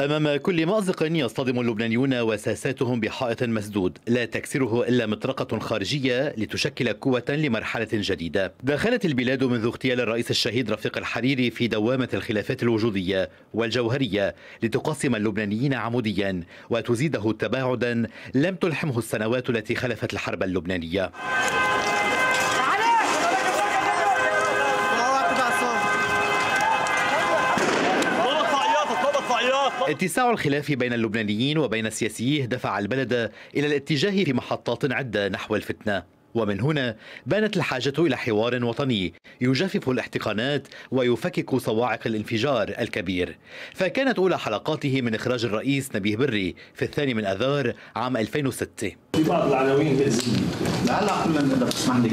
أمام كل مأزق يصطدم اللبنانيون وساساتهم بحائط مسدود لا تكسره إلا مطرقة خارجية لتشكل قوة لمرحلة جديدة دخلت البلاد منذ اغتيال الرئيس الشهيد رفيق الحريري في دوامة الخلافات الوجودية والجوهرية لتقسم اللبنانيين عموديا وتزيده تباعدا لم تلحمه السنوات التي خلفت الحرب اللبنانية اتساع الخلاف بين اللبنانيين وبين سياسييه دفع البلد إلى الاتجاه في محطات عدة نحو الفتنة ومن هنا بانت الحاجة إلى حوار وطني يجفف الاحتقانات ويفكك صواعق الانفجار الكبير فكانت أولى حلقاته من إخراج الرئيس نبيه بري في الثاني من أذار عام 2006 في بعض العناوين هزية لعل كلنا تسمعني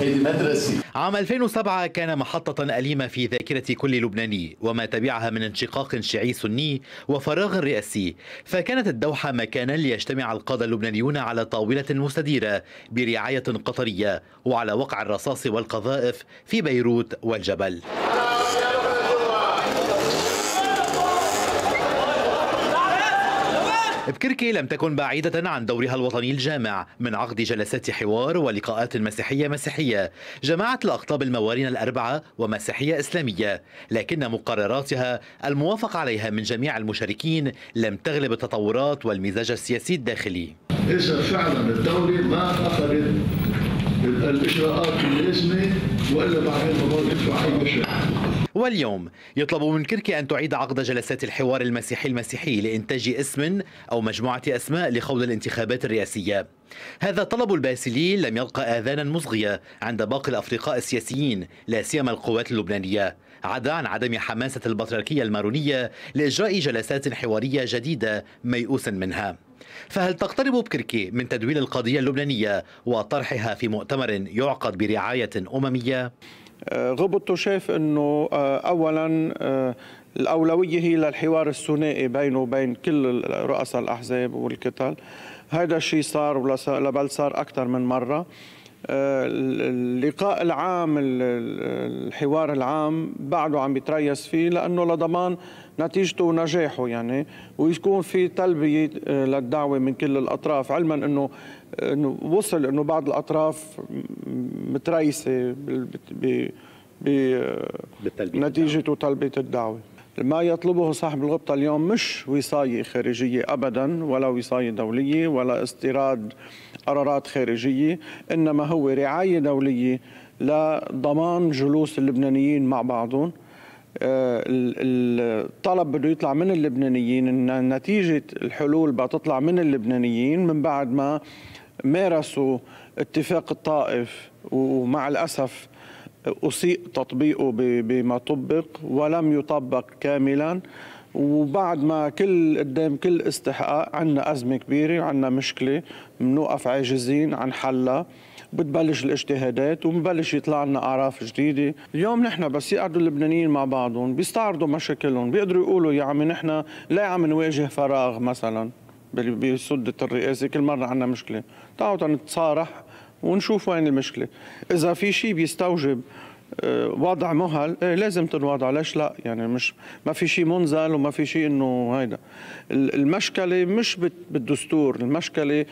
هيدي مدرسة عام 2007 كان محطة أليمة في ذاكرة كل لبناني وما تبعها من انشقاق شيعي سني وفراغ رئاسي فكانت الدوحة مكانا ليجتمع القادة اللبنانيون على طاولة مستديرة برعاية قطرية وعلى وقع الرصاص والقذائف في بيروت والجبل بكركي لم تكن بعيدة عن دورها الوطني الجامع من عقد جلسات حوار ولقاءات مسيحية مسيحية جمعت الأقطاب الموارين الأربعة ومسيحية إسلامية لكن مقرراتها الموافق عليها من جميع المشاركين لم تغلب التطورات والمزاج السياسي الداخلي إذا فعلا الدولة ما أخذت الإجراءات اللازمة وإلا بعدين ما بدفع أي شيء واليوم يطلب من كركي أن تعيد عقد جلسات الحوار المسيحي المسيحي لإنتاج اسم أو مجموعة أسماء لخوض الانتخابات الرئاسية هذا طلب الباسلي لم يلقى آذانا مصغية عند باقي الأفرقاء السياسيين لا سيما القوات اللبنانية عدا عن عدم حماسة البطريركية المارونية لإجراء جلسات حوارية جديدة ميؤوس منها فهل تقترب بكركي من تدوين القضية اللبنانية وطرحها في مؤتمر يعقد برعاية أممية؟ غبطه آه، شاف انه آه، اولا آه، الاولويه هي للحوار الثنائي بينه وبين كل رؤساء الاحزاب والكتل هذا الشيء صار لبل صار اكثر من مره اللقاء العام الحوار العام بعده عم يتريس فيه لانه لضمان نتيجته ونجاحه يعني ويكون في تلبيه للدعوه من كل الاطراف علما انه انه وصل انه بعض الاطراف متريسه بنتيجة وطلبة الدعوة ما يطلبه صاحب الغبطة اليوم مش وصاية خارجية أبدا ولا وصاية دولية ولا استيراد قرارات خارجية إنما هو رعاية دولية لضمان جلوس اللبنانيين مع بعضهم آه، الطلب بده يطلع من اللبنانيين ان نتيجه الحلول بتطلع تطلع من اللبنانيين من بعد ما مارسوا اتفاق الطائف ومع الأسف أسيء تطبيقه بما طبق ولم يطبق كاملا وبعد ما كل قدام كل استحقاق عندنا أزمة كبيرة عندنا مشكلة بنوقف عاجزين عن حلها بتبلش الاجتهادات وبنبلش يطلع لنا اعراف جديده، اليوم نحن بس يقعدوا اللبنانيين مع بعضهم بيستعرضوا مشاكلهم، بيقدروا يقولوا يا عمي نحن ليه عم نواجه فراغ مثلا؟ بسدة الرئاسة كل مرة عندنا مشكلة تعالوا نتصارح ونشوف وين المشكلة إذا في شيء بيستوجب آه، وضع مهل إيه لازم تنوضع ليش لا يعني مش ما في شيء منزل وما في شيء انه هيدا المشكله مش بالدستور المشكله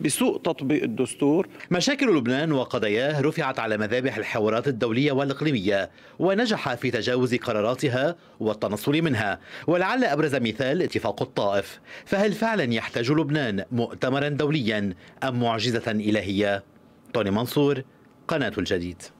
بسوء تطبيق الدستور مشاكل لبنان وقضاياه رفعت على مذابح الحوارات الدوليه والاقليميه ونجح في تجاوز قراراتها والتنصل منها ولعل ابرز مثال اتفاق الطائف فهل فعلا يحتاج لبنان مؤتمرا دوليا ام معجزه الهيه توني منصور قناه الجديد